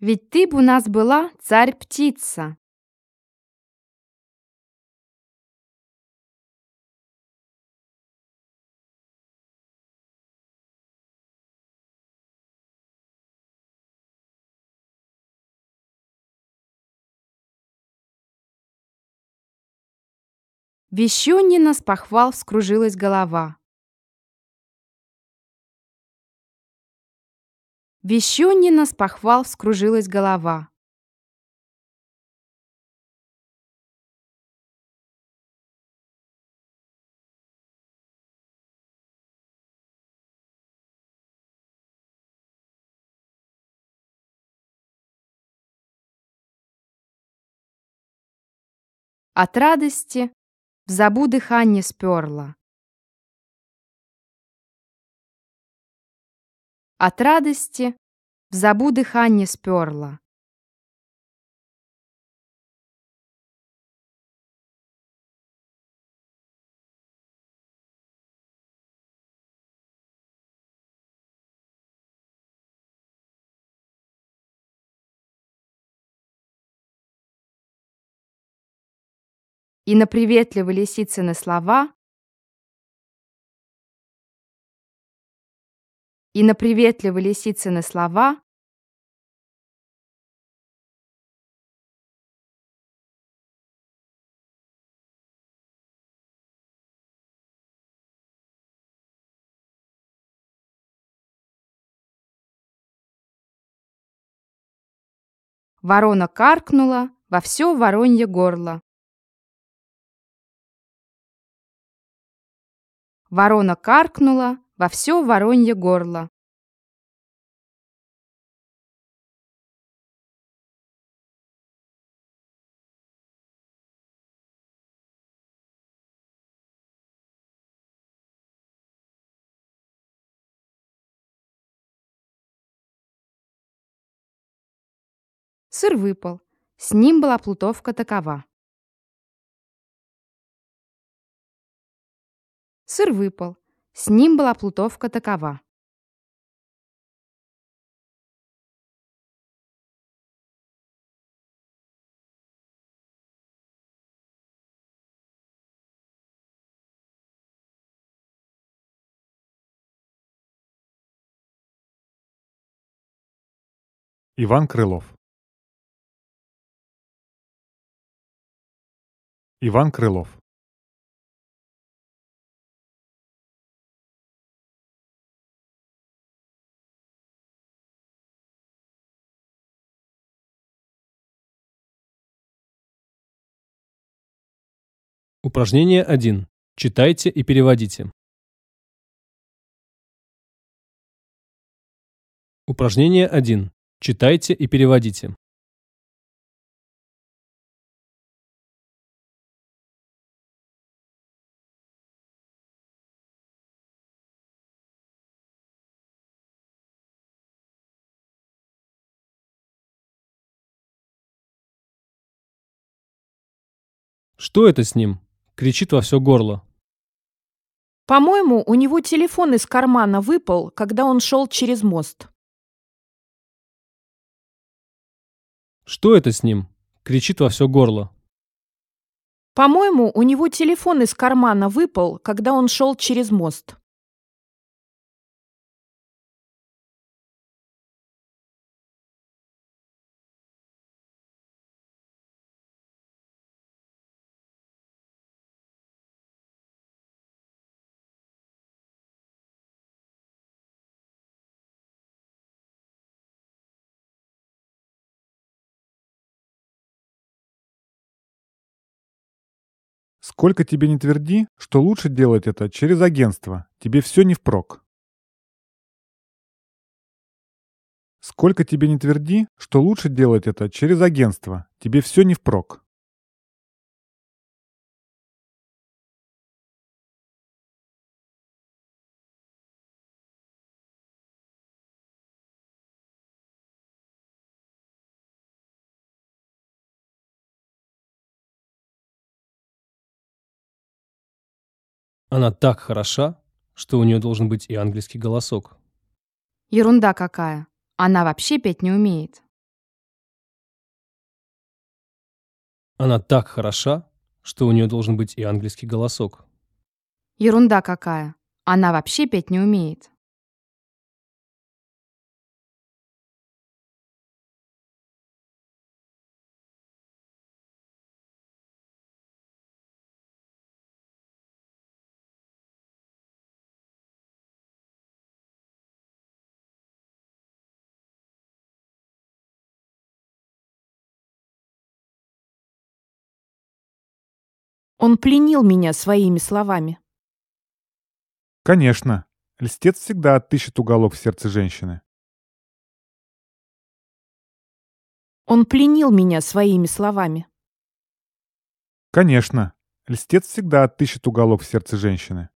Ведь ты б у нас была царь-птица. Вещунина с похвал вскружилась голова. Вещунина с похвал вскружилась голова. От радости в забу дыхание сперла. От радости в забу дыхание сперло. И на приветливые лисицыны слова и на приветливые лисицыны слова Ворона каркнула во все воронье горло. Ворона каркнула во все воронье горло. Сыр выпал. С ним была плутовка такова. Сыр выпал. С ним была плутовка такова. Иван Крылов Иван Крылов Упражнение 1. Читайте и переводите. Упражнение 1. Читайте и переводите. Что это с ним? кричит во все горло. По-моему, у него телефон из кармана выпал, когда он шел через мост. Что это с ним? Кричит во все горло. По-моему, у него телефон из кармана выпал, когда он шел через мост. Сколько тебе не тверди, что лучше делать это через агентство, тебе все не впрок. Сколько тебе не тверди, что лучше делать это через агентство, тебе все не впрок. Она так хороша, что у нее должен быть и английский голосок. Ерунда какая. Она вообще петь не умеет. Она так хороша, что у нее должен быть и английский голосок. Ерунда какая. Она вообще петь не умеет. Он пленил меня своими словами. Конечно, льстец всегда отыщет уголок в сердце женщины. Он пленил меня своими словами. Конечно, льстец всегда отыщет уголок в сердце женщины.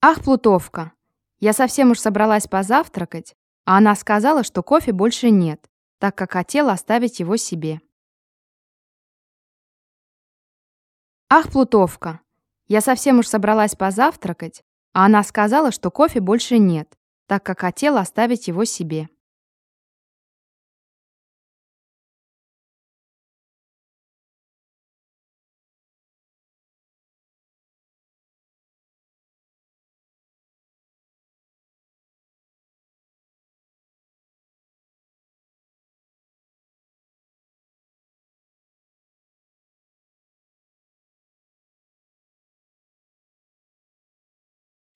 Ах, плутовка! Я совсем уж собралась позавтракать, а она сказала, что кофе больше нет, так как хотела оставить его себе. Ах, плутовка! Я совсем уж собралась позавтракать, а она сказала, что кофе больше нет, так как хотела оставить его себе.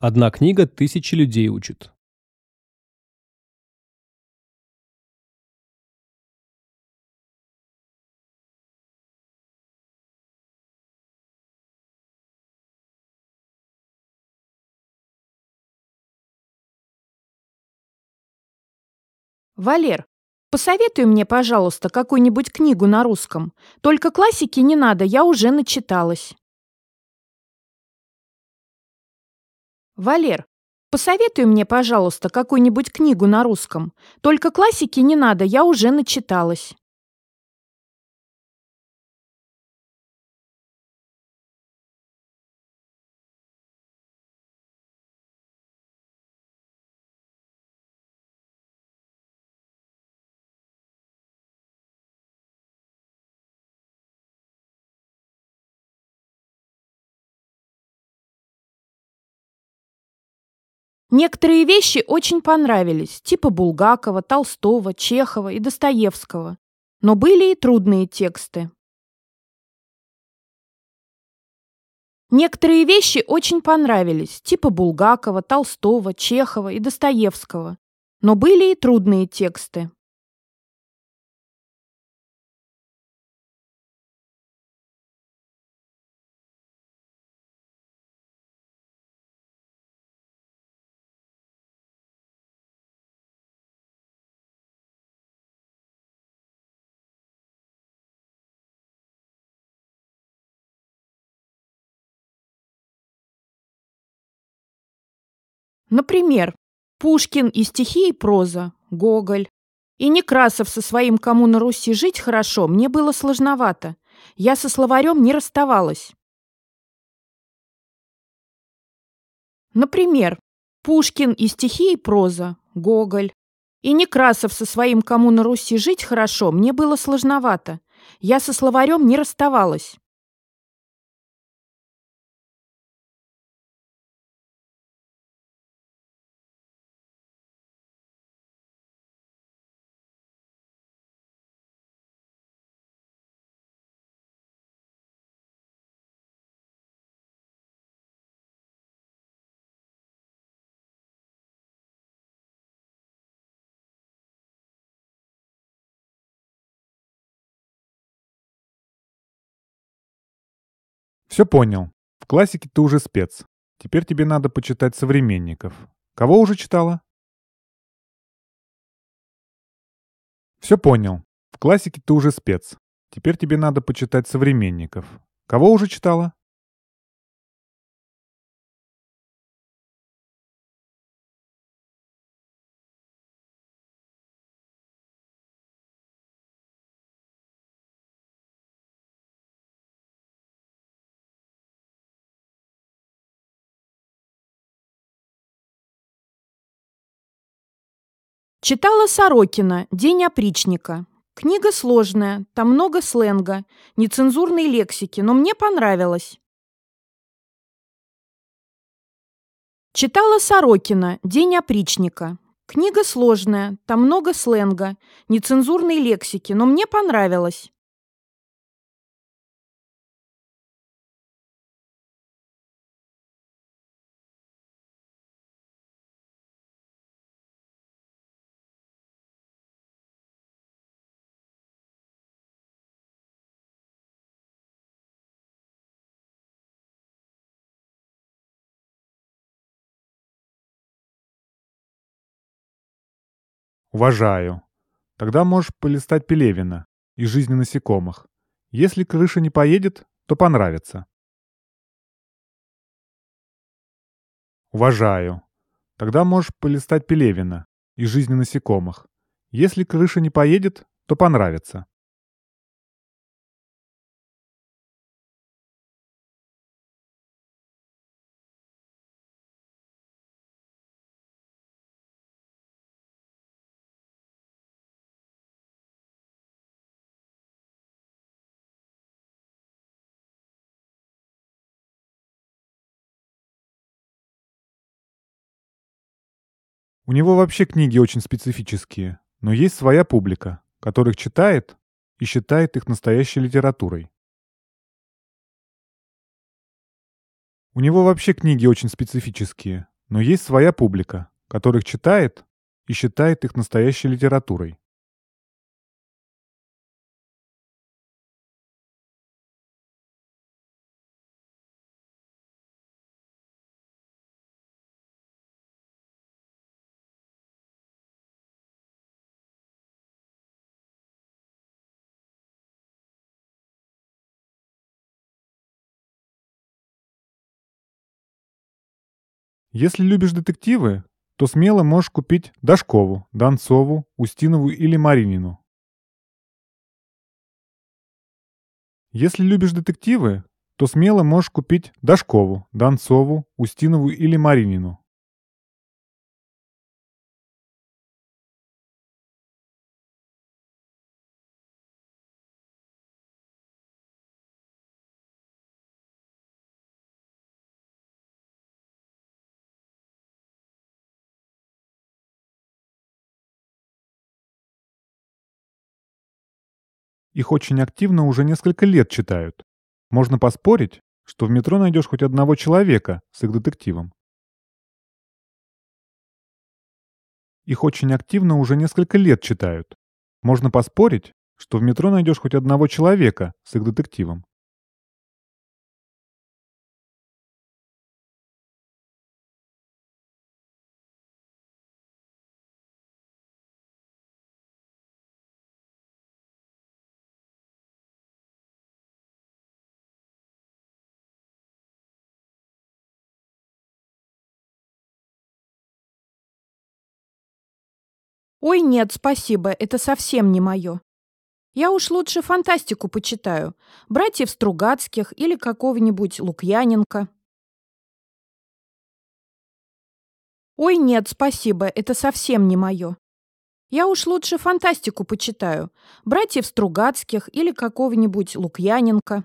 Одна книга тысячи людей учит. «Валер, посоветуй мне, пожалуйста, какую-нибудь книгу на русском. Только классики не надо, я уже начиталась». «Валер, посоветуй мне, пожалуйста, какую-нибудь книгу на русском. Только классики не надо, я уже начиталась». Некоторые вещи очень понравились, типа Булгакова, Толстого, Чехова и Достоевского. Но были и трудные тексты. Некоторые вещи очень понравились, типа Булгакова, Толстого, Чехова и Достоевского. Но были и трудные тексты. Например, Пушкин и стихи, и проза, Гоголь. И Некрасов со своим «Кому на Руси жить хорошо» мне было сложновато. Я со словарем не расставалась. Например, Пушкин и стихи, и проза, Гоголь. И Некрасов со своим «Кому на Руси жить хорошо» мне было сложновато. Я со словарем не расставалась. Все понял. В классике ты уже спец. Теперь тебе надо почитать современников. Кого уже читала? Все понял. В классике ты уже спец. Теперь тебе надо почитать современников. Кого уже читала? Читала Сорокина «День опричника». Книга сложная, там много сленга, нецензурной лексики, но мне понравилось. Читала Сорокина «День опричника». Книга сложная, там много сленга, нецензурной лексики, но мне понравилось. Уважаю. Тогда можешь полистать Пелевина и жизни насекомых. Если крыша не поедет, то понравится. Уважаю. Тогда можешь полистать Пелевина и жизни насекомых. Если крыша не поедет, то понравится. У него вообще книги очень специфические, но есть своя публика, которых читает и считает их настоящей литературой. У него вообще книги очень специфические, но есть своя публика, которых читает и считает их настоящей литературой. Если любишь детективы, то смело можешь купить Дашкову, Донцову, Устинову или Маринину. Если любишь детективы, то смело можешь купить Дашкову, Донцову, Устинову или Маринину. Их очень активно уже несколько лет читают. Можно поспорить, что в метро найдешь хоть одного человека с их детективом. Их очень активно уже несколько лет читают. Можно поспорить, что в метро найдешь хоть одного человека с их детективом. «Ой, нет, спасибо, это совсем не мое. Я уж лучше фантастику почитаю. Братьев Стругацких или какого-нибудь Лукьяненко». «Ой, нет, спасибо, это совсем не мое. Я уж лучше фантастику почитаю. Братьев Стругацких или какого-нибудь Лукьяненко».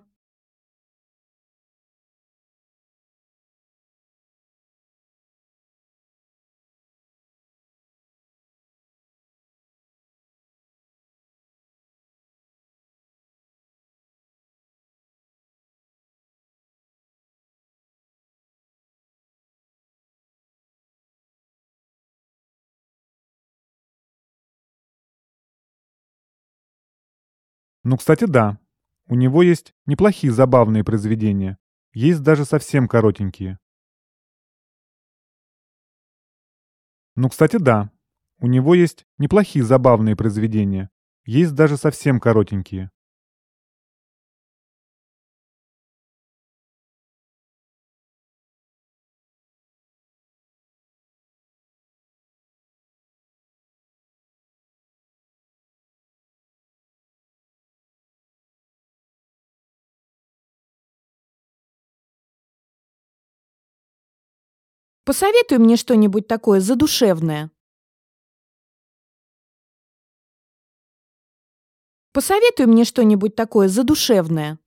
Ну, кстати, да. У него есть неплохие забавные произведения. Есть даже совсем коротенькие. Ну, кстати, да. У него есть неплохие забавные произведения. Есть даже совсем коротенькие. Посоветуй мне что-нибудь такое задушевное. Посоветуй мне что-нибудь такое задушевное.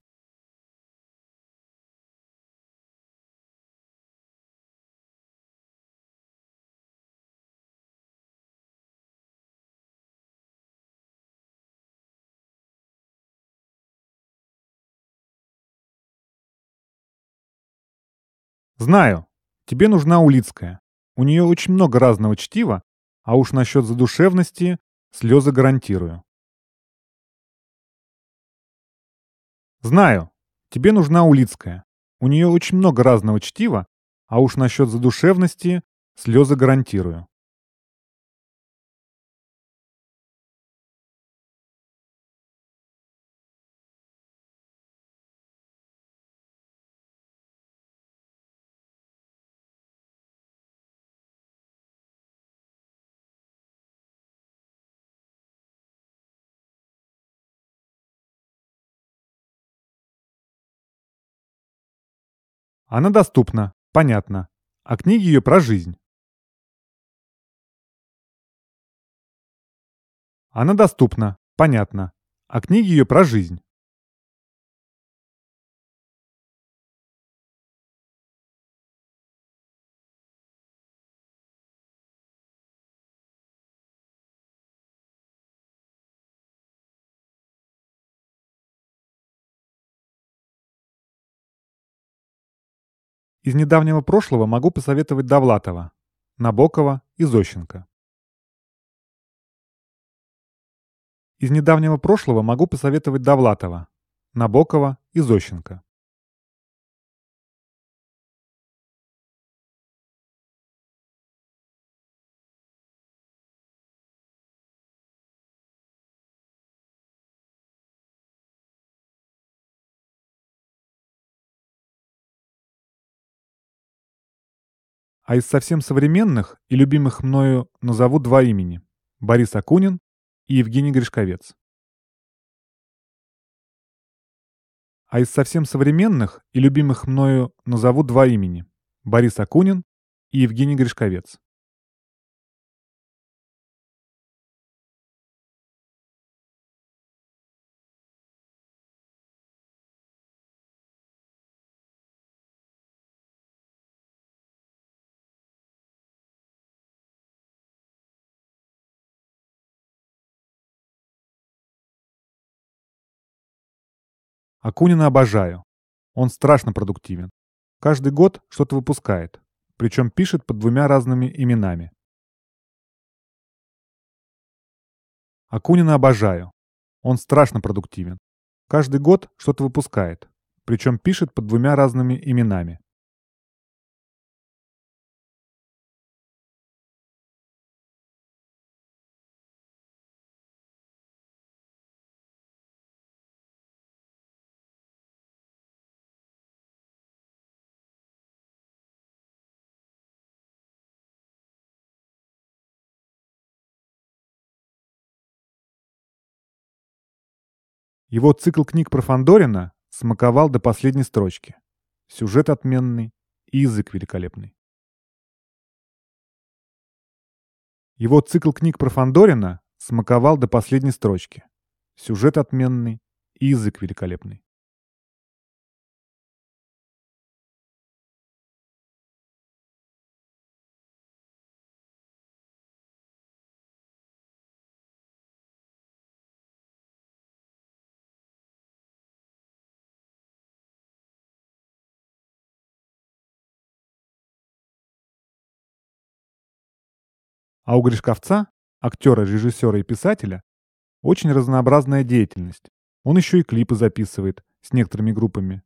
Знаю. Тебе нужна Улицкая. У нее очень много разного чтива, а уж насчет задушевности слезы гарантирую. Знаю. Тебе нужна Улицкая. У нее очень много разного чтива, а уж насчет задушевности слезы гарантирую. Она доступна, понятно, А книги ее про жизнь. Она доступна, понятно, А книги ее про жизнь. Из недавнего прошлого могу посоветовать Довлатова, Набокова и Зощенко. Из недавнего прошлого могу посоветовать Довлатова, Набокова и Зощенко. А из совсем современных и любимых мною назову два имени – Борис Акунин и Евгений Гришковец. А из совсем современных и любимых мною назову два имени – Борис Акунин и Евгений Гришковец. Акунина обожаю. Он страшно продуктивен. Каждый год что-то выпускает, причем пишет под двумя разными именами. Акунина обожаю. Он страшно продуктивен. Каждый год что-то выпускает, причем пишет под двумя разными именами. Его цикл книг про Фандорина смаковал до последней строчки. Сюжет отменный язык великолепный. Его цикл книг про Фандорина смаковал до последней строчки. Сюжет отменный язык великолепный. А у Гришковца, актера, режиссера и писателя, очень разнообразная деятельность. Он еще и клипы записывает с некоторыми группами.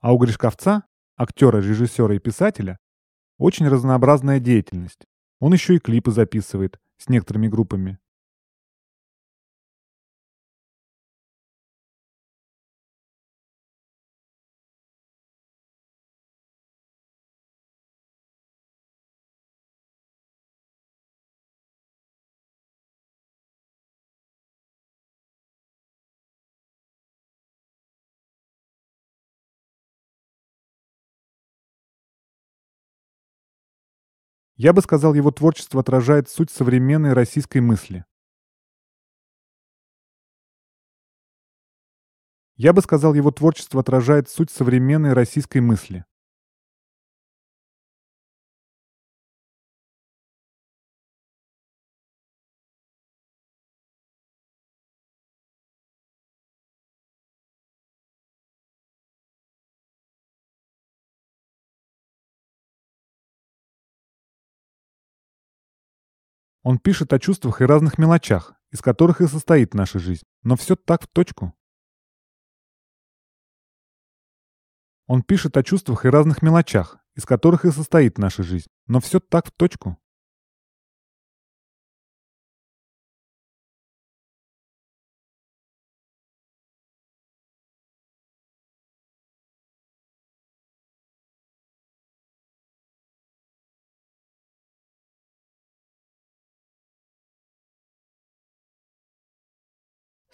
А у Гришковца, актера, режиссера и писателя, очень разнообразная деятельность. Он еще и клипы записывает с некоторыми группами. Я бы сказал, его творчество отражает суть современной российской мысли. Я бы сказал, его творчество отражает суть современной российской мысли. Он пишет о чувствах и разных мелочах, из которых и состоит наша жизнь, но все так в точку. Он пишет о чувствах и разных мелочах, из которых и состоит наша жизнь, но все так в точку.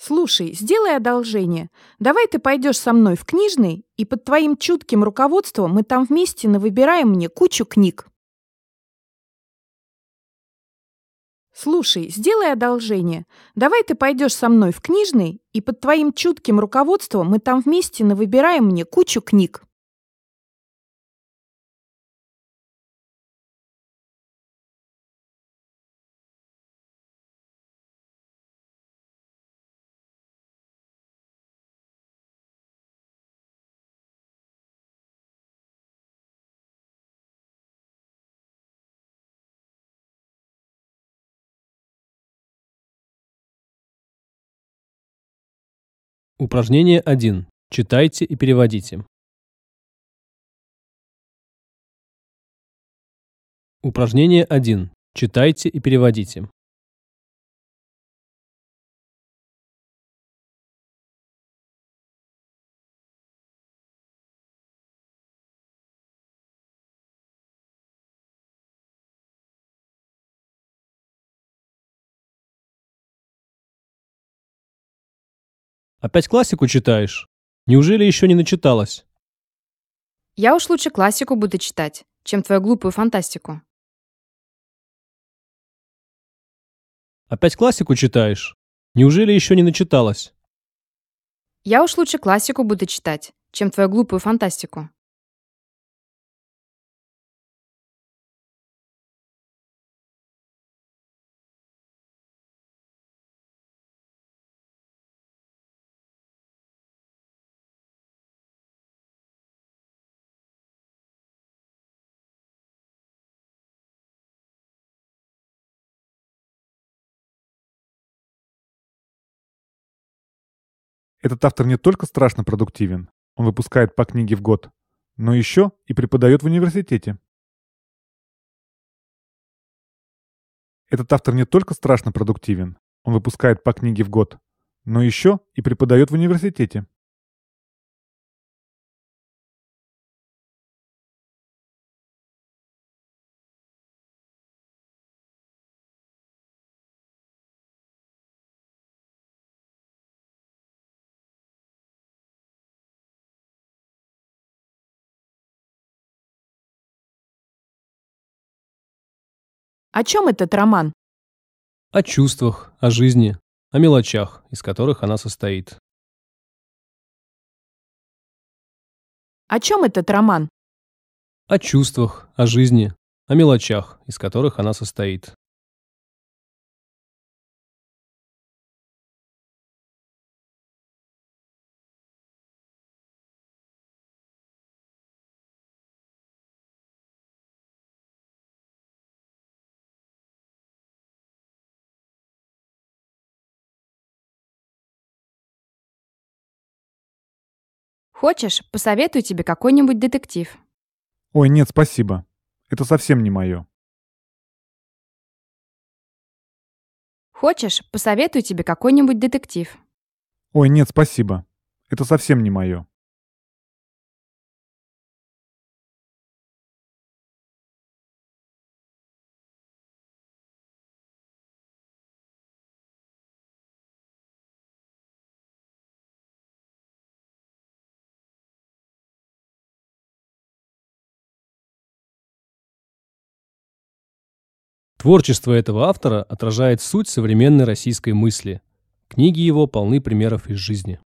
«Слушай, сделай одолжение. Давай ты пойдешь со мной в книжный, и под твоим чутким руководством мы там вместе навыбираем мне кучу книг». «Слушай, сделай одолжение. Давай ты пойдешь со мной в книжный, и под твоим чутким руководством мы там вместе навыбираем мне кучу книг». Упражнение 1. Читайте и переводите. Упражнение 1. Читайте и переводите. Опять классику читаешь? Неужели еще не начиталась? Я уж лучше классику буду читать, чем твою глупую фантастику. Опять классику читаешь? Неужели еще не начиталась? Я уж лучше классику буду читать, чем твою глупую фантастику. Этот автор не только страшно продуктивен, он выпускает по книге в год, но еще и преподает в университете. Этот автор не только страшно продуктивен, он выпускает по книге в год, но еще и преподает в университете. О чем этот роман? О чувствах, о жизни, о мелочах, из которых она состоит. О чем этот роман? О чувствах, о жизни, о мелочах, из которых она состоит. Хочешь, посоветую тебе какой-нибудь детектив. Ой, нет, спасибо. Это совсем не мое. Хочешь, посоветую тебе какой-нибудь детектив. Ой, нет, спасибо. Это совсем не мое. Творчество этого автора отражает суть современной российской мысли. Книги его полны примеров из жизни.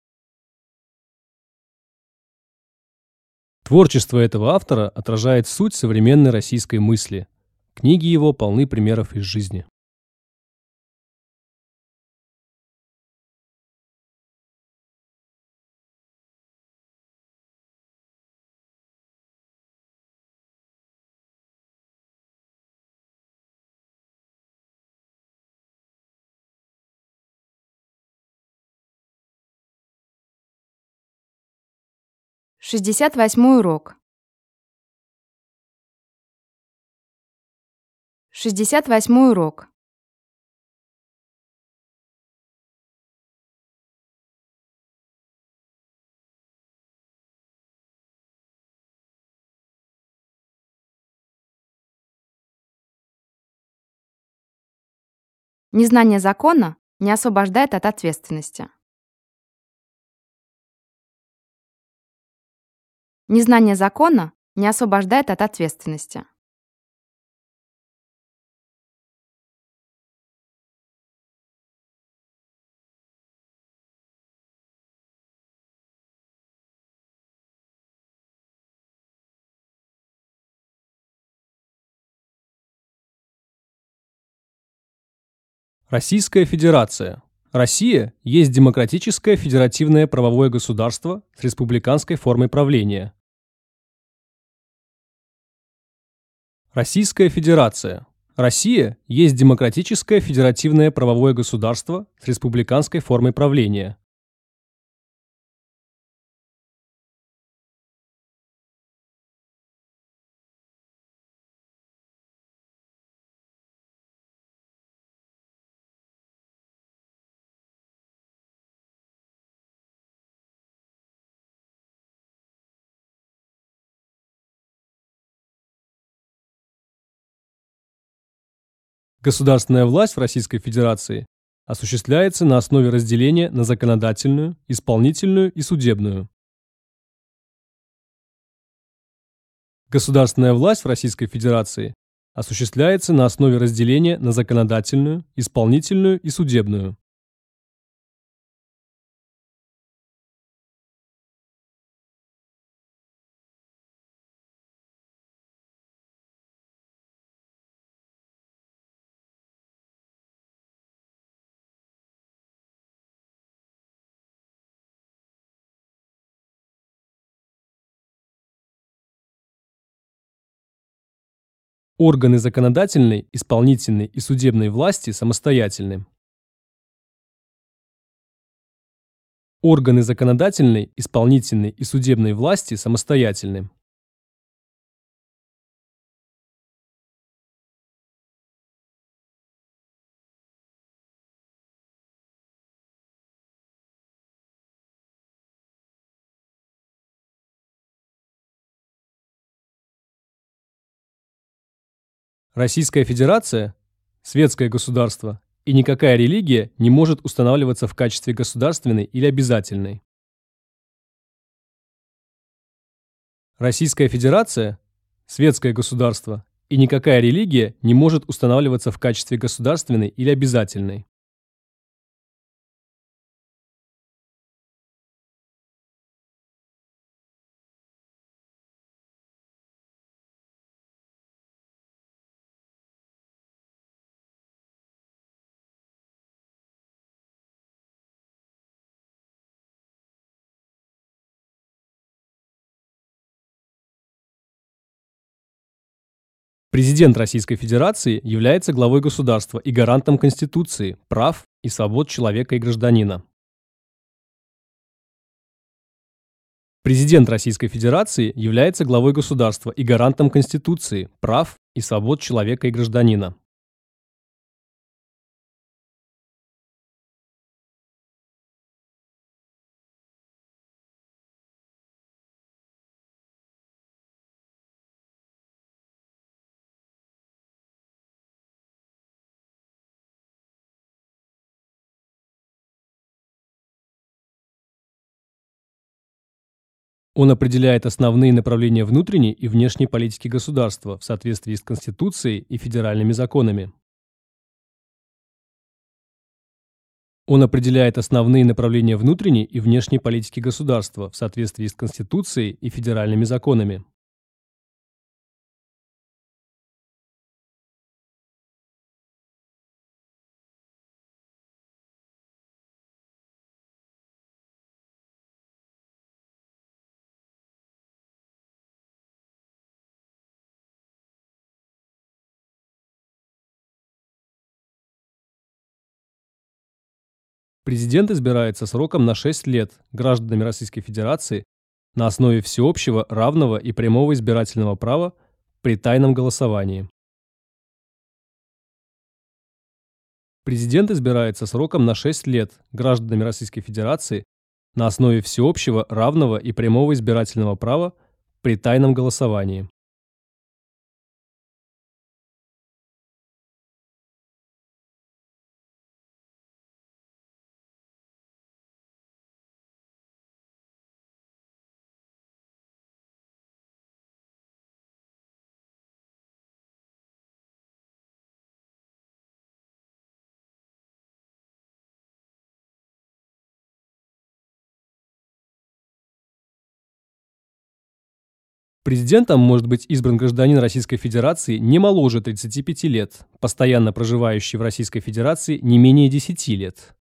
Творчество этого автора отражает суть современной российской мысли. Книги его полны примеров из жизни. восьмой урок. восьмой урок. Незнание закона не освобождает от ответственности. Незнание закона не освобождает от ответственности. Российская Федерация. Россия есть демократическое федеративное правовое государство с республиканской формой правления, Российская Федерация. Россия есть демократическое федеративное правовое государство с республиканской формой правления, Государственная власть в Российской Федерации осуществляется на основе разделения на законодательную, исполнительную и судебную. Государственная власть в Российской Федерации осуществляется на основе разделения на законодательную, исполнительную и судебную. Органы законодательной, исполнительной и судебной власти самостоятельны. Органы законодательной, исполнительной и судебной власти самостоятельны. Российская Федерация – светское государство, и никакая религия не может устанавливаться в качестве государственной или обязательной. Российская Федерация – светское государство, и никакая религия не может устанавливаться в качестве государственной или обязательной. Президент Российской Федерации является главой государства и гарантом Конституции, прав и свобод человека и гражданина. Президент Российской Федерации является главой государства и гарантом Конституции, прав и свобод человека и гражданина. Он определяет основные направления внутренней и внешней политики государства в соответствии с Конституцией и федеральными законами. Он определяет основные направления внутренней и внешней политики государства в соответствии с Конституцией и федеральными законами. Президент избирается сроком на 6 лет гражданами Российской Федерации на основе всеобщего, равного и прямого избирательного права при тайном голосовании. Президент избирается сроком на 6 лет гражданами Российской Федерации на основе всеобщего, равного и прямого избирательного права при тайном голосовании. Президентом может быть избран гражданин Российской Федерации не моложе 35 лет, постоянно проживающий в Российской Федерации не менее 10 лет.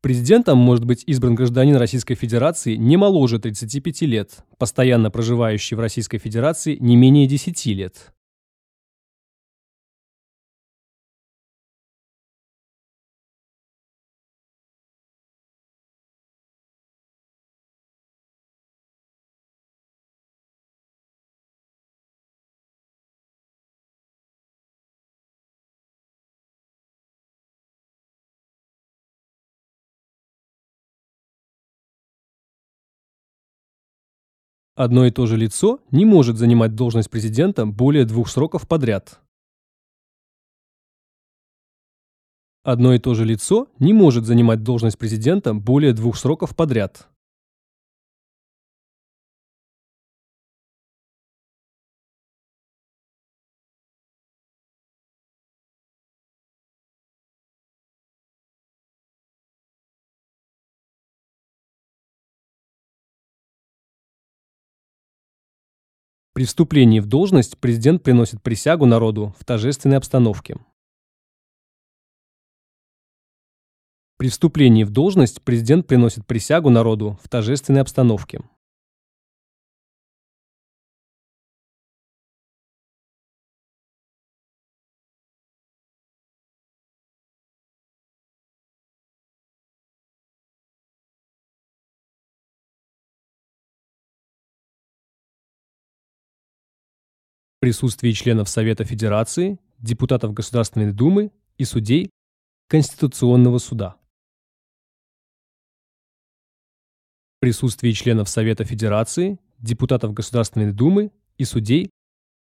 Президентом может быть избран гражданин Российской Федерации не моложе 35 лет, постоянно проживающий в Российской Федерации не менее 10 лет. Одно и то же лицо не может занимать должность президента более двух сроков подряд. Одно и то же лицо не может занимать должность президента более двух сроков подряд. При вступлении в должность президент приносит присягу народу в торжественной обстановке. При вступлении в должность президент приносит присягу народу в торжественной обстановке. присутствии членов Совета Федерации, депутатов Государственной Думы и судей Конституционного суда. присутствии членов Совета Федерации, депутатов Государственной Думы и судей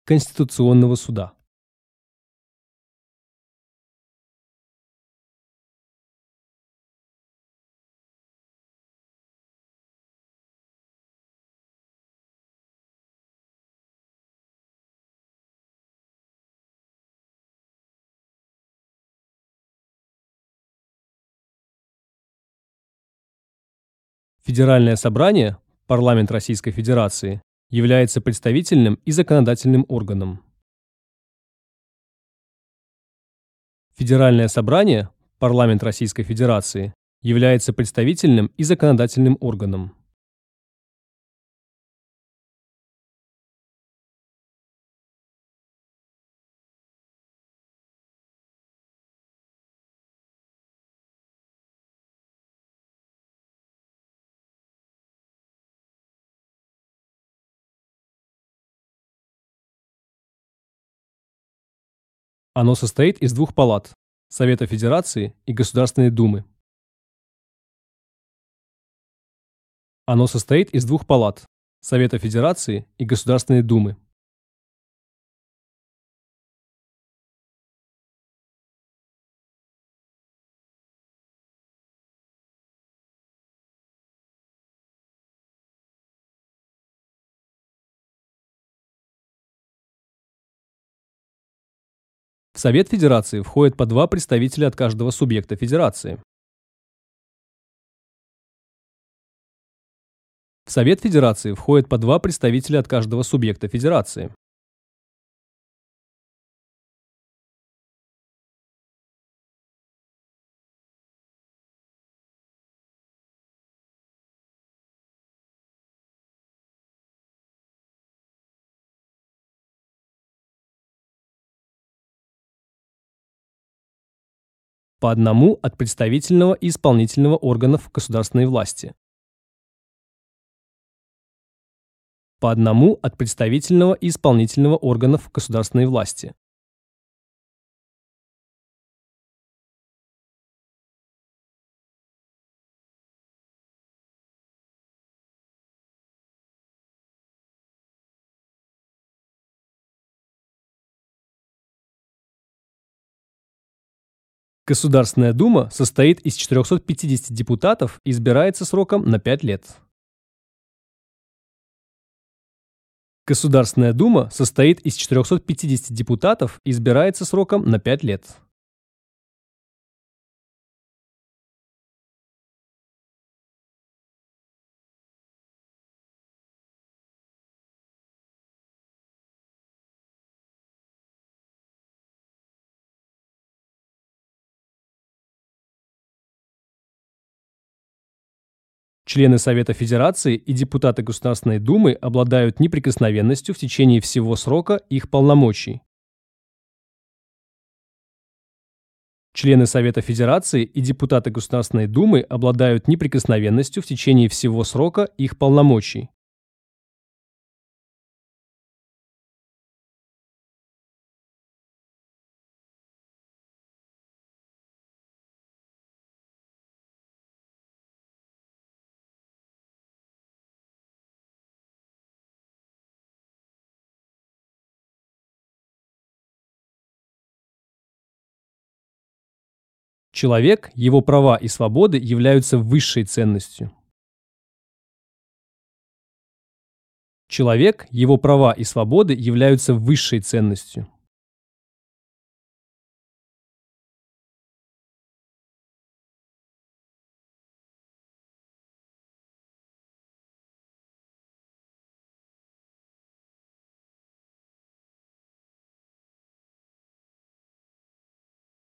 Конституционного суда. Федеральное собрание, парламент Российской Федерации, является представительным и законодательным органом. Федеральное собрание, парламент Российской Федерации, является представительным и законодательным органом. Оно состоит из двух палат – Совета Федерации и Государственной Думы. Оно состоит из двух палат – Совета Федерации и Государственной Думы. Совет Федерации входит по два представителя от каждого субъекта Федерации. В Совет Федерации входит по два представителя от каждого субъекта Федерации. по одному от представительного и исполнительного органов государственной власти. По одному от представительного и исполнительного органов государственной власти. Государственная дума состоит из 450 депутатов и избирается сроком на 5 лет. Государственная дума состоит из 450 депутатов и избирается сроком на 5 лет. Члены Совета Федерации и депутаты Государственной Думы обладают неприкосновенностью в течение всего срока их полномочий. Члены Совета Федерации и депутаты Государственной Думы обладают неприкосновенностью в течение всего срока их полномочий. Человек, его права и свободы являются высшей ценностью. Человек, его права и свободы являются высшей ценностью.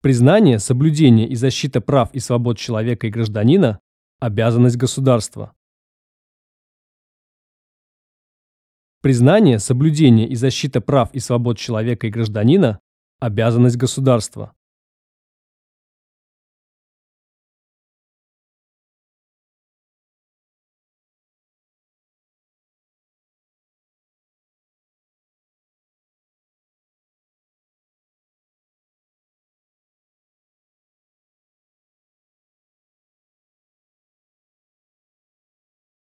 Признание, соблюдение и защита прав и свобод человека и гражданина – обязанность государства. Признание, соблюдение и защита прав и свобод человека и гражданина – обязанность государства.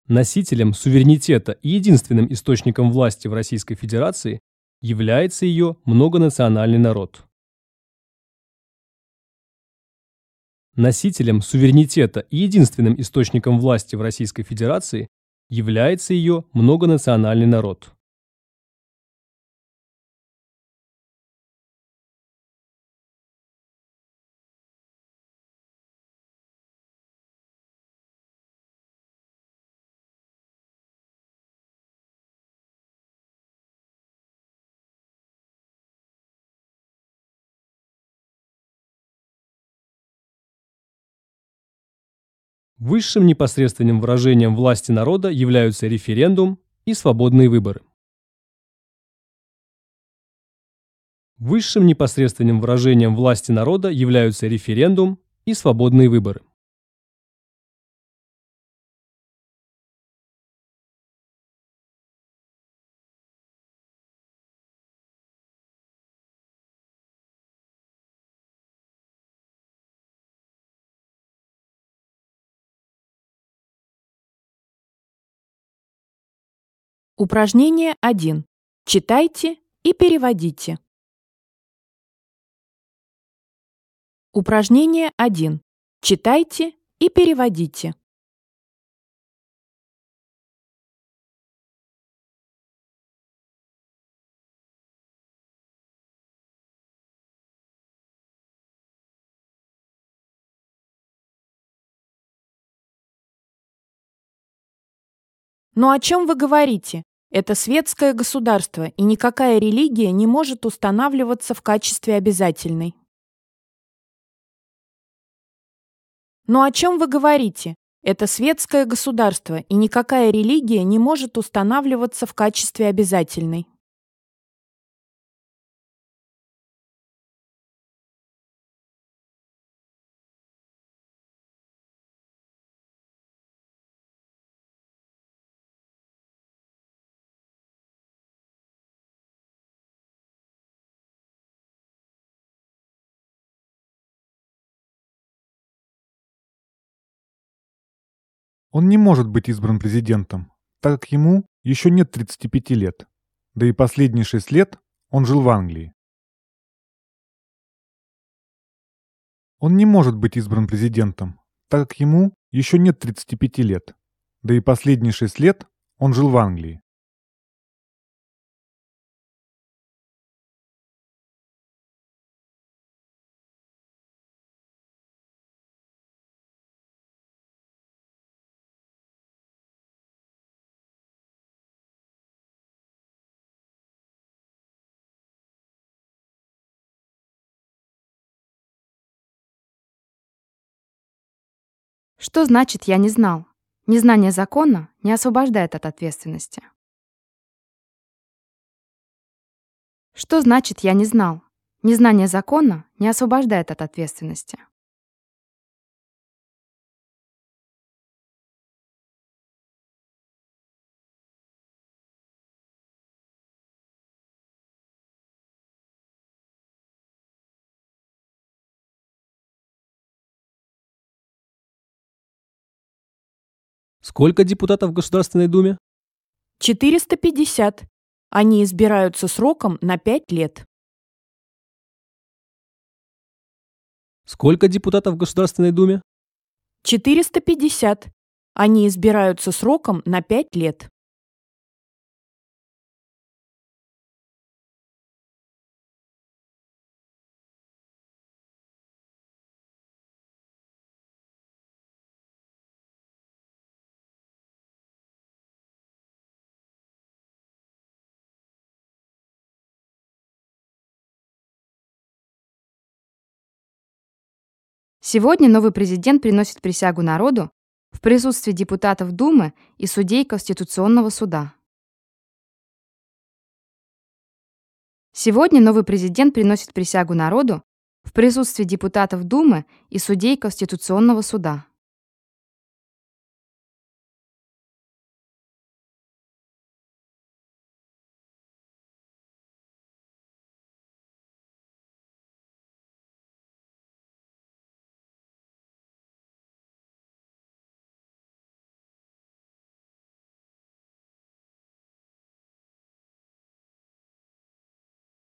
Носителем суверенитета и единственным источником власти в Российской Федерации является ее многонациональный народ. Носителем суверенитета и единственным источником власти в Российской Федерации является ее многонациональный народ. Высшим непосредственным выражением власти народа являются референдум и свободные выборы. Высшим непосредственным выражением власти народа являются референдум и свободные выборы. Упражнение 1. Читайте и переводите. Упражнение 1. Читайте и переводите. Но ну, о чем вы говорите? Это светское государство, и никакая религия не может устанавливаться в качестве обязательной. Но о чем вы говорите? Это светское государство, и никакая религия не может устанавливаться в качестве обязательной. Он не может быть избран президентом, так как ему еще нет 35 лет. Да и последние 6 лет он жил в Англии. Он не может быть избран президентом, так как ему еще нет 35 лет. Да и последние шесть лет он жил в Англии. Что значит «я не знал»? Незнание закона не освобождает от ответственности. Что значит «я не знал»? Незнание закона не освобождает от ответственности. Сколько депутатов в Государственной Думе? 450. Они избираются сроком на 5 лет. Сколько депутатов в Государственной Думе? 450. Они избираются сроком на 5 лет. Сегодня новый президент приносит присягу народу в присутствии депутатов Думы и судей Конституционного суда. Сегодня новый президент приносит присягу народу в присутствии депутатов Думы и судей Конституционного суда.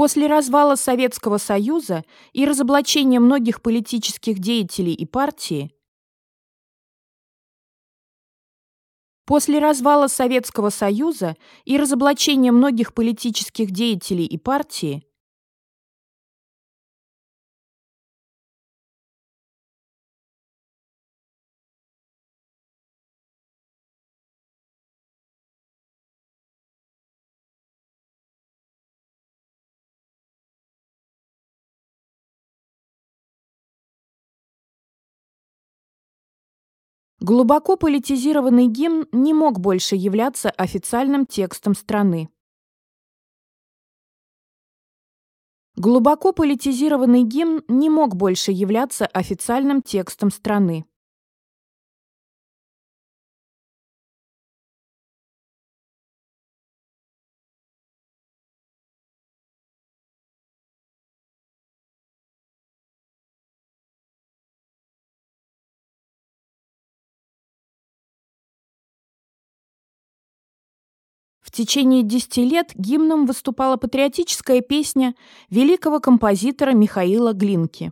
После развала Советского Союза и разоблачения многих политических деятелей и партии После развала Советского Союза и разоблачения многих политических деятелей и партии Глубоко политизированный гимн не мог больше являться официальным текстом страны. Глубоко политизированный гимн не мог больше являться официальным текстом страны. В течение десяти лет гимном выступала патриотическая песня великого композитора Михаила Глинки.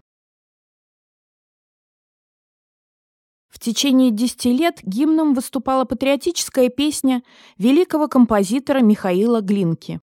В течение 10 лет гимном выступала патриотическая песня великого композитора Михаила Глинки.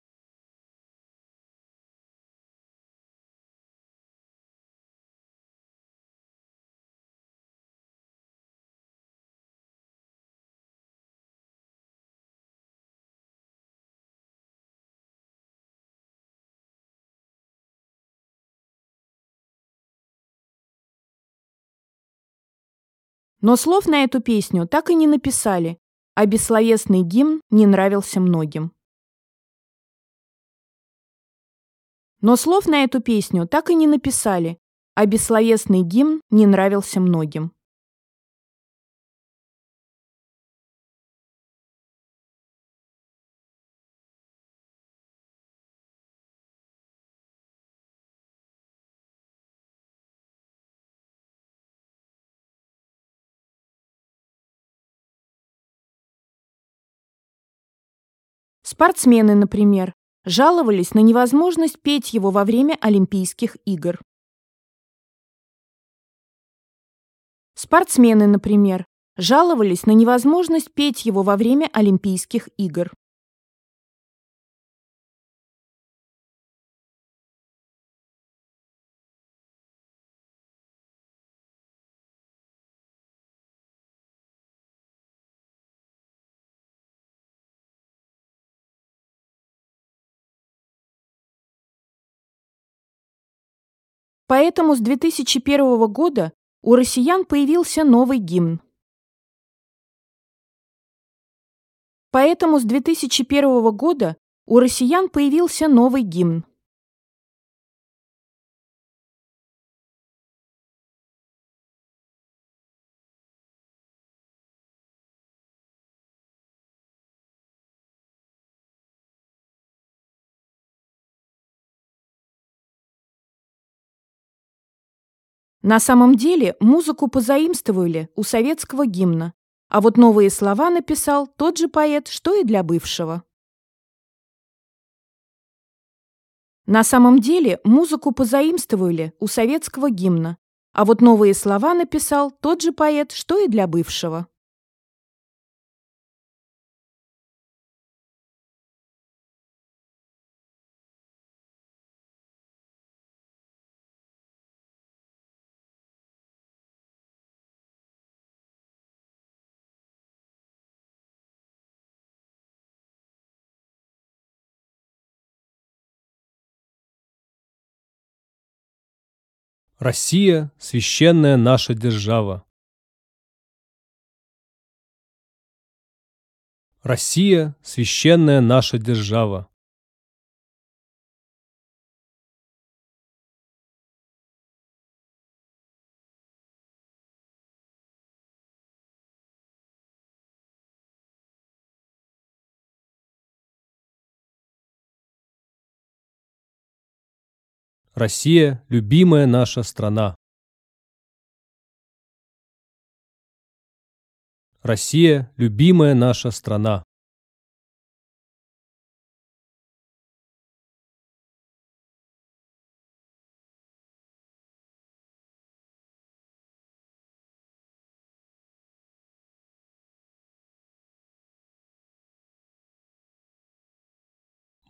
Но слов на эту песню так и не написали, а бессловесный гимн не нравился многим. Но слов на эту песню так и не написали, а бессловесный гимн не нравился многим. Спортсмены, например, жаловались на невозможность петь его во время Олимпийских игр. Спортсмены, например, жаловались на невозможность петь его во время Олимпийских игр. Поэтому с 2001 года у россиян появился новый гимн. Поэтому с 2001 года у россиян появился новый гимн. На самом деле музыку позаимствовали у советского гимна, а вот новые слова написал тот же поэт, что и для бывшего. На самом деле музыку позаимствовали у советского гимна, а вот новые слова написал тот же поэт, что и для бывшего. Россия – священная наша держава. Россия – священная наша держава. Россия – любимая наша страна. Россия – любимая наша страна.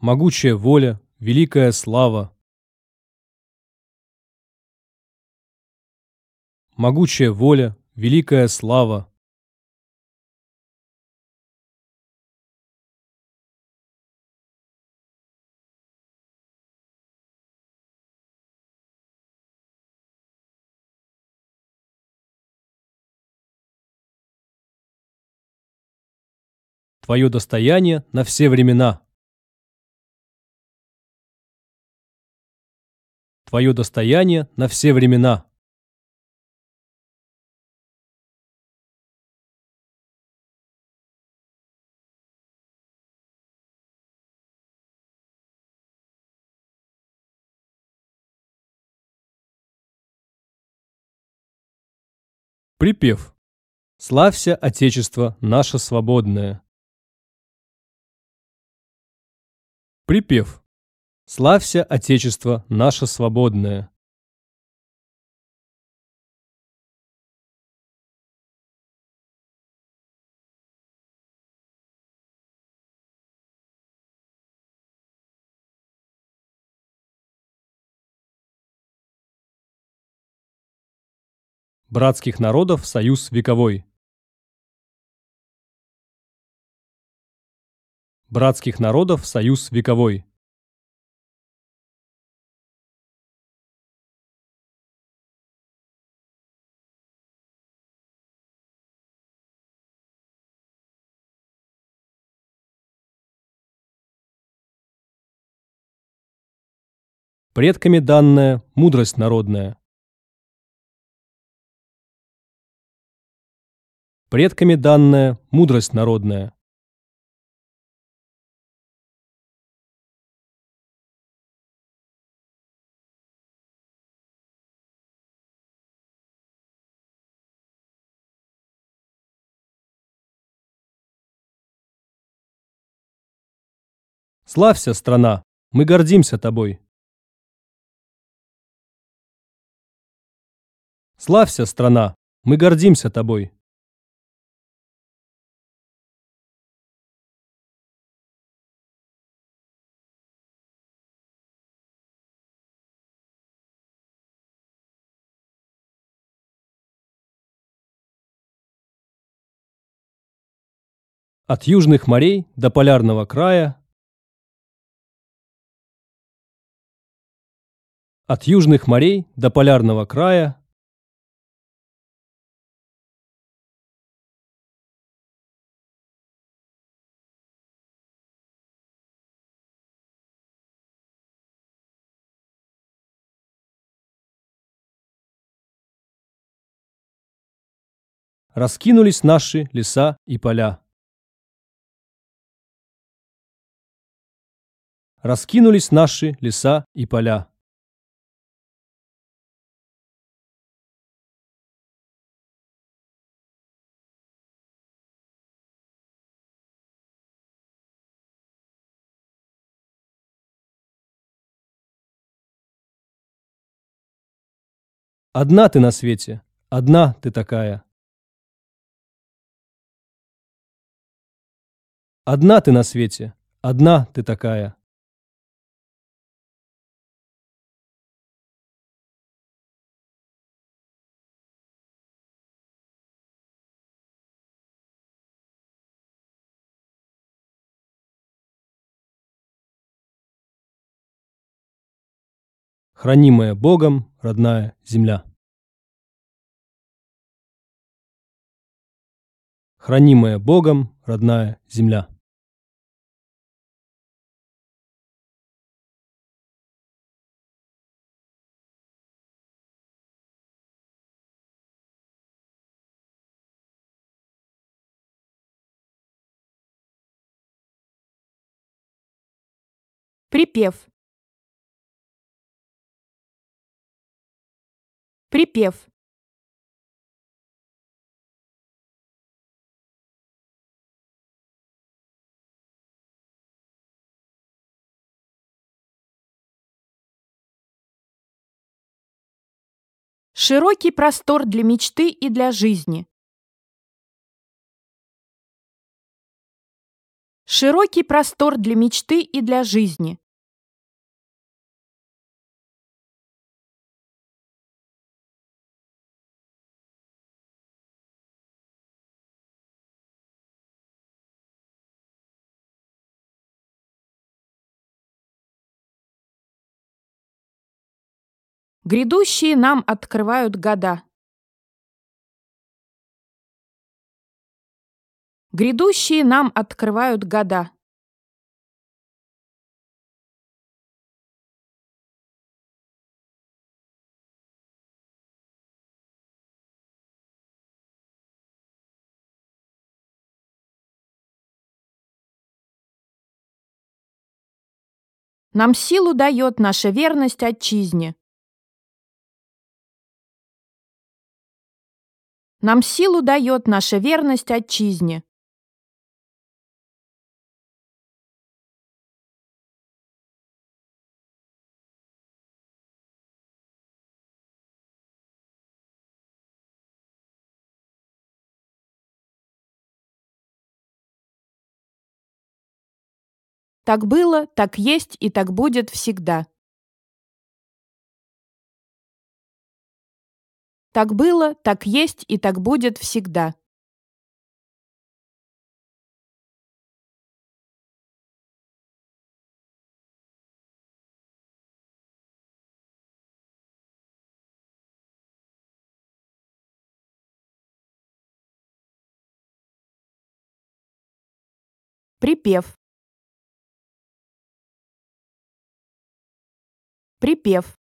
Могучая воля, великая слава, могучая воля, великая слава. Твое достояние на все времена. Твое достояние на все времена. Припев. «Славься, Отечество, наше свободное». Припев. «Славься, Отечество, наше свободное». Братских народов союз вековой. Братских народов союз вековой. Предками данная мудрость народная. предками данная мудрость народная. Славься, страна, мы гордимся тобой. Славься, страна, мы гордимся тобой. От южных морей до полярного края, От южных морей до полярного края, раскинулись наши леса и поля. раскинулись наши леса и поля. Одна ты на свете, одна ты такая. Одна ты на свете, одна ты такая. хранимая Богом родная земля. Хранимая Богом родная земля. Припев. Припев. Широкий простор для мечты и для жизни. Широкий простор для мечты и для жизни. Грядущие нам открывают года. Грядущие нам открывают года. Нам силу дает наша верность отчизне, Нам силу дает наша верность отчизне. Так было, так есть и так будет всегда. Так было, так есть и так будет всегда. Припев. Припев.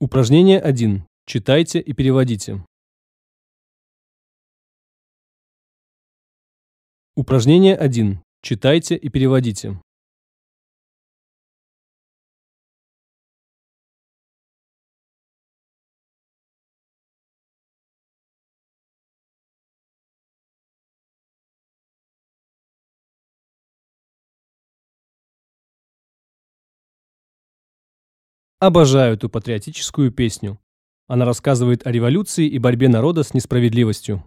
Упражнение 1. Читайте и переводите. Упражнение 1. Читайте и переводите. Обожаю эту патриотическую песню. Она рассказывает о революции и борьбе народа с несправедливостью.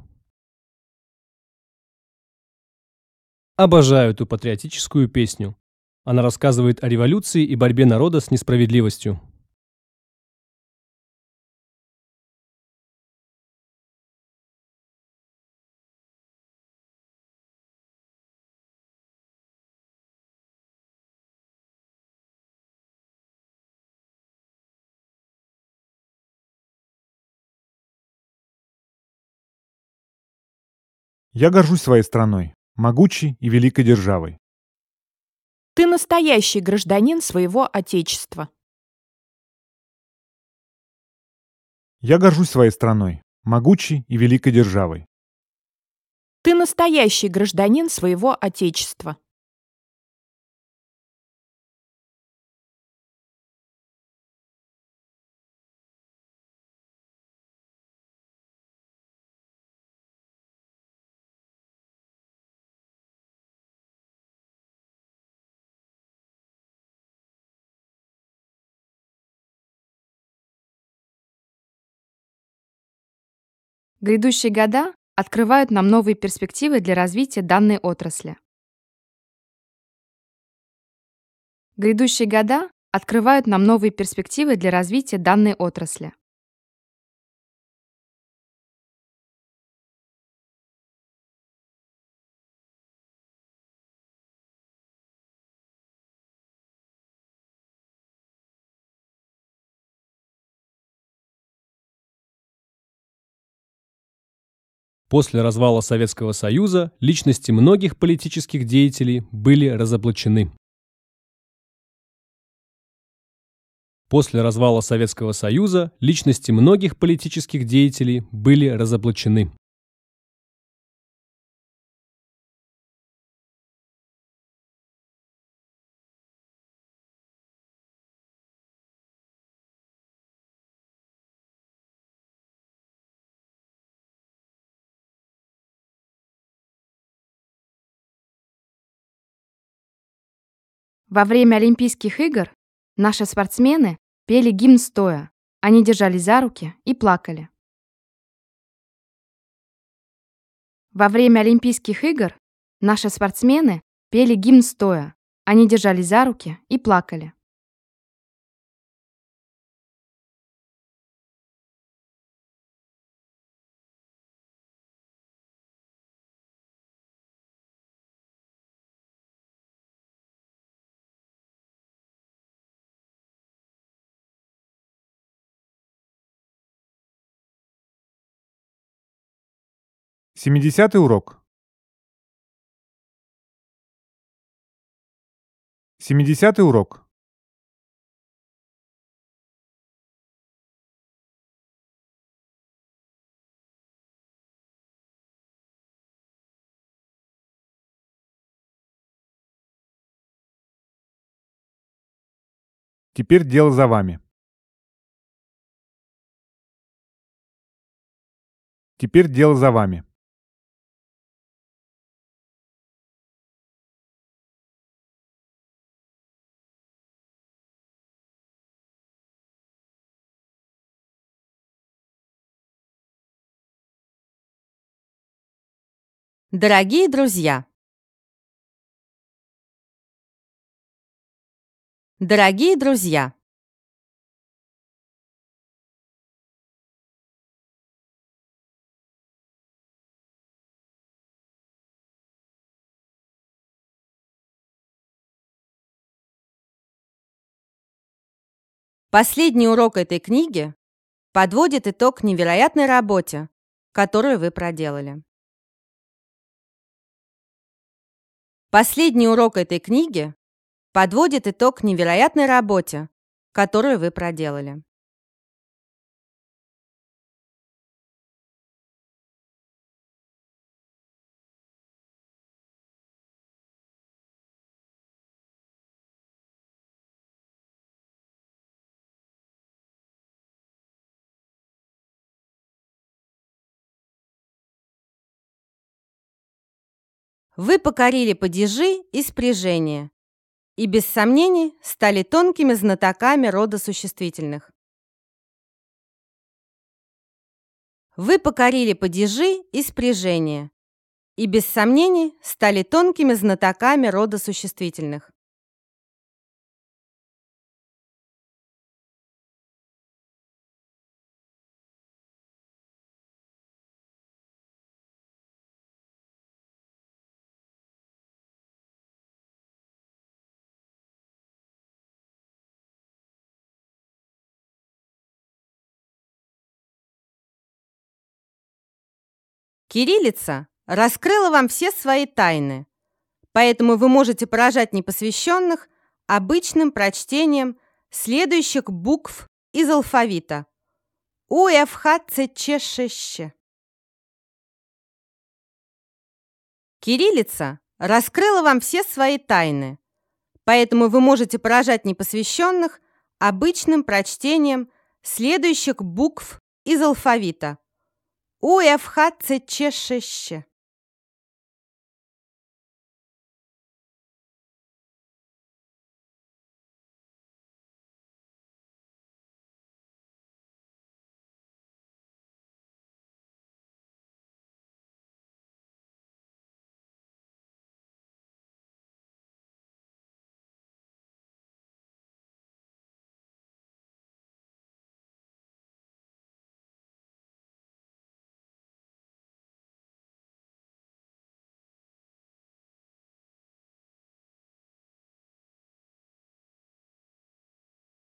Обожаю эту патриотическую песню. Она рассказывает о революции и борьбе народа с несправедливостью. Я горжусь своей страной, могучей и великой державой. Ты настоящий гражданин своего отечества. Я горжусь своей страной, могучей и великой державой. Ты настоящий гражданин своего отечества. Грядущие года открывают нам новые перспективы для развития данной отрасли. Грядущие года открывают нам новые перспективы для развития данной отрасли. После развала Советского Союза личности многих политических деятелей были разоблачены. После развала Советского Союза личности многих политических деятелей были разоблачены. Во время Олимпийских игр наши спортсмены пели гимн стоя. Они держались за руки и плакали. Во время Олимпийских игр наши спортсмены пели гимн стоя. Они держались за руки и плакали. 70 урок. 70 урок. Теперь дело за вами. Теперь дело за вами. Дорогие друзья! Дорогие друзья! Последний урок этой книги подводит итог невероятной работе, которую вы проделали. Последний урок этой книги подводит итог невероятной работе, которую вы проделали. Вы покорили падежи и спряжение. И без сомнений стали тонкими знатоками рода существительных. Вы покорили падежи и спряжение. И без сомнений стали тонкими знатоками рода существительных. Кириллица раскрыла вам все свои тайны, поэтому вы можете поражать непосвященных обычным прочтением следующих букв из алфавита. УФХЦЧШЩ. Кириллица раскрыла вам все свои тайны, поэтому вы можете поражать непосвященных обычным прочтением следующих букв из алфавита. УФХ ЦЧ6.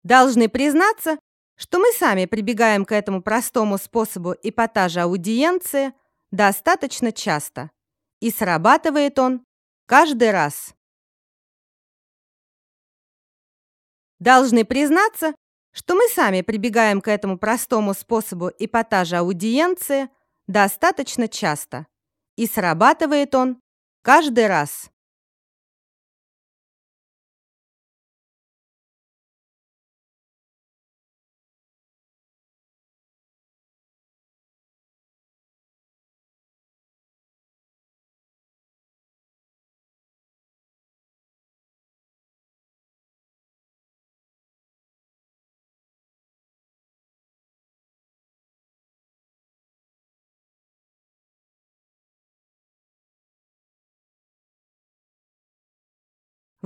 Должны признаться, что мы сами прибегаем к этому простому способу эпатажа аудиенции достаточно часто. И срабатывает он каждый раз. Должны признаться, что мы сами прибегаем к этому простому способу эпатажа аудиенции достаточно часто. И срабатывает он каждый раз.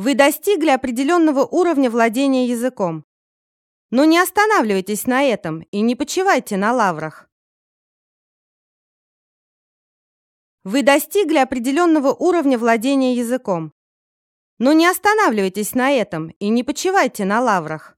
Вы достигли определенного уровня владения языком. Но не останавливайтесь на этом и не почивайте на лаврах. Вы достигли определенного уровня владения языком. Но не останавливайтесь на этом и не почивайте на лаврах.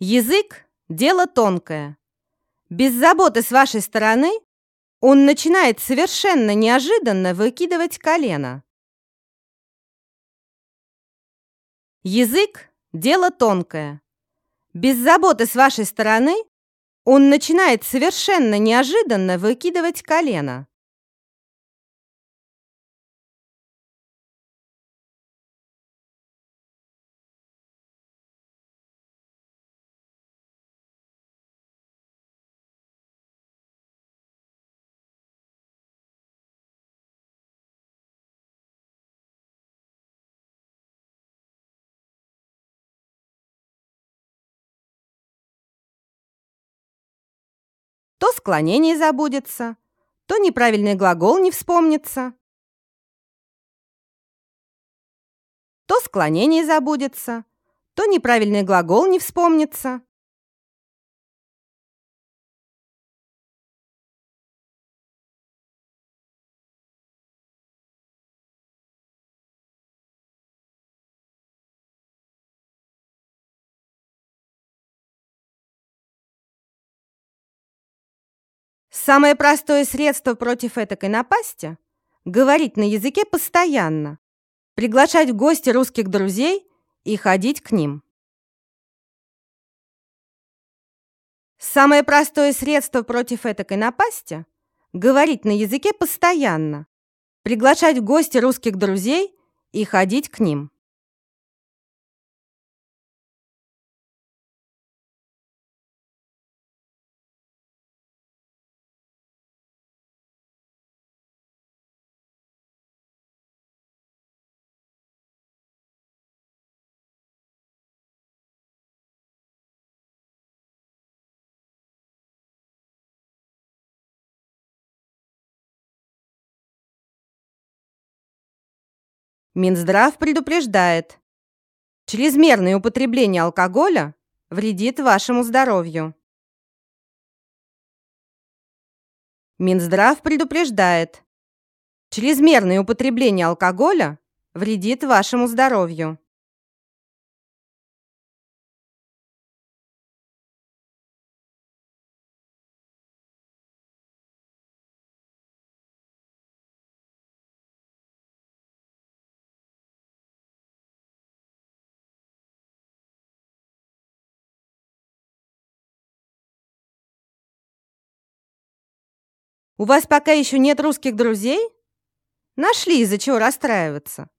Язык – дело тонкое. Без заботы с вашей стороны он начинает совершенно неожиданно выкидывать колено. Язык – дело тонкое. Без заботы с вашей стороны он начинает совершенно неожиданно выкидывать колено. То склонение забудется, то неправильный глагол не вспомнится. То склонение забудется, то неправильный глагол не вспомнится. Самое простое средство против этакой напасти – говорить на языке постоянно, приглашать в гости русских друзей и ходить к ним. Самое простое средство против этакой напасти – говорить на языке постоянно, приглашать в гости русских друзей и ходить к ним. Минздрав предупреждает. Чрезмерное употребление алкоголя вредит вашему здоровью. Минздрав предупреждает. Чрезмерное употребление алкоголя вредит вашему здоровью. У вас пока еще нет русских друзей? Нашли, из-за чего расстраиваться.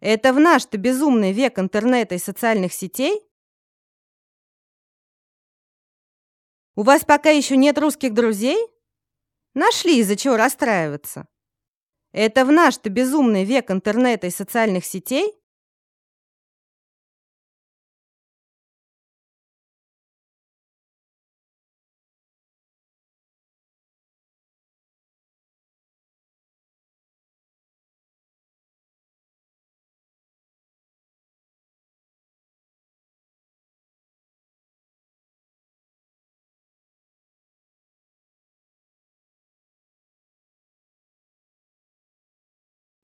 Это в наш-то безумный век интернета и социальных сетей? У вас пока еще нет русских друзей? Нашли, из-за чего расстраиваться. Это в наш-то безумный век интернета и социальных сетей?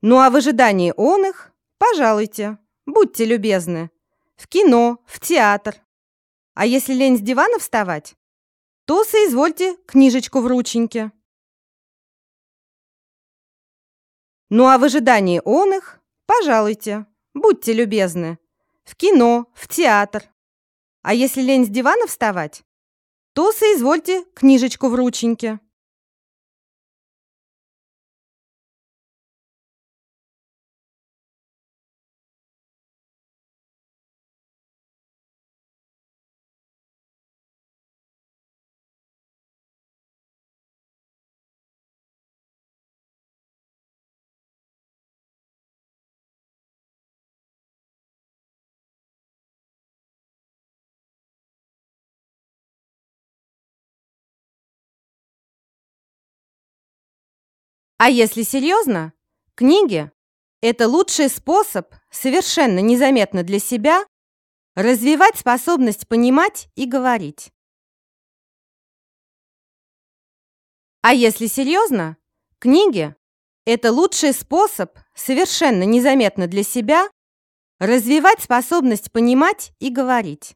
Ну а в ожидании он их, пожалуйте, будьте любезны. В кино, в театр. А если лень с дивана вставать, то соизвольте книжечку в рученьке. Ну а в ожидании он их, пожалуйте, будьте любезны. В кино, в театр. А если лень с дивана вставать, то соизвольте книжечку в рученьке. А если серьезно, книги – это лучший способ совершенно незаметно для себя развивать способность понимать и говорить. А если серьезно, книги – это лучший способ совершенно незаметно для себя развивать способность понимать и говорить.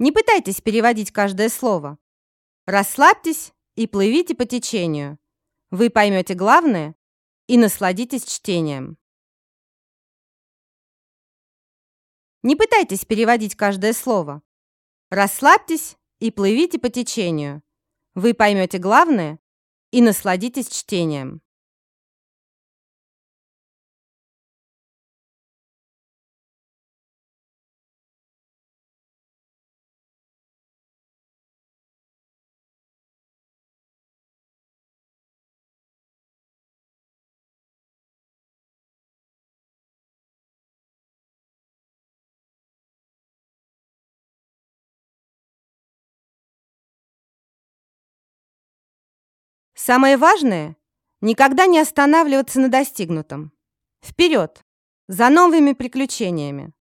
Не пытайтесь переводить каждое слово. Расслабьтесь и плывите по течению. Вы поймете главное и насладитесь чтением. Не пытайтесь переводить каждое слово. Расслабьтесь и плывите по течению. Вы поймете главное и насладитесь чтением. Самое важное – никогда не останавливаться на достигнутом. Вперед! За новыми приключениями!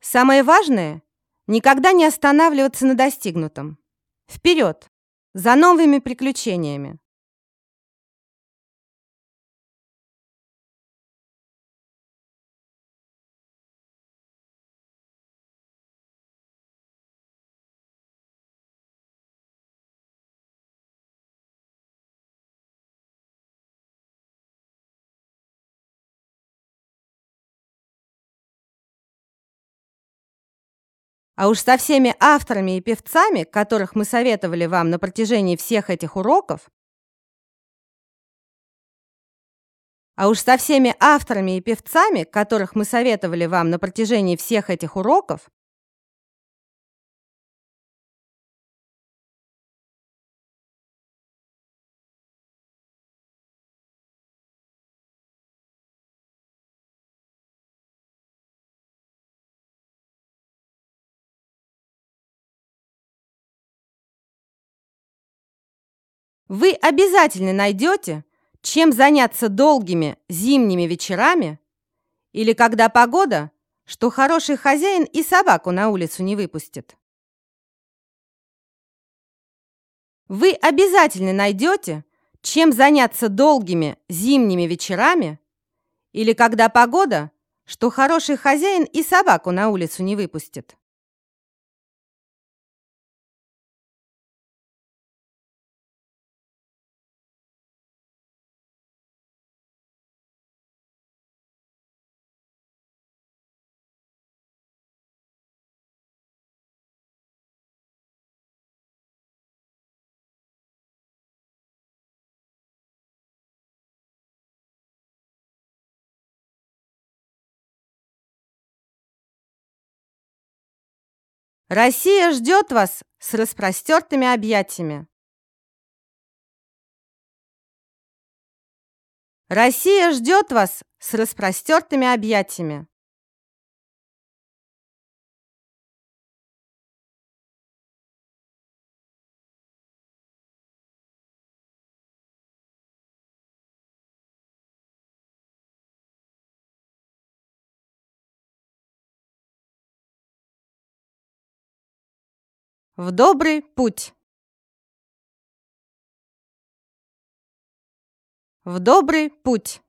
Самое важное – никогда не останавливаться на достигнутом. Вперед! За новыми приключениями! А уж со всеми авторами и певцами, которых мы советовали вам на протяжении всех этих уроков, А уж со всеми авторами и певцами, которых мы советовали вам на протяжении всех этих уроков, Вы обязательно найдете, чем заняться долгими зимними вечерами или когда погода, что хороший хозяин и собаку на улицу не выпустит. Вы обязательно найдете, чем заняться долгими зимними вечерами или когда погода, что хороший хозяин и собаку на улицу не выпустит. Россия ждет вас с распростертыми объятиями. Россия ждет вас с распростертыми объятиями. В добрый путь! В добрый путь!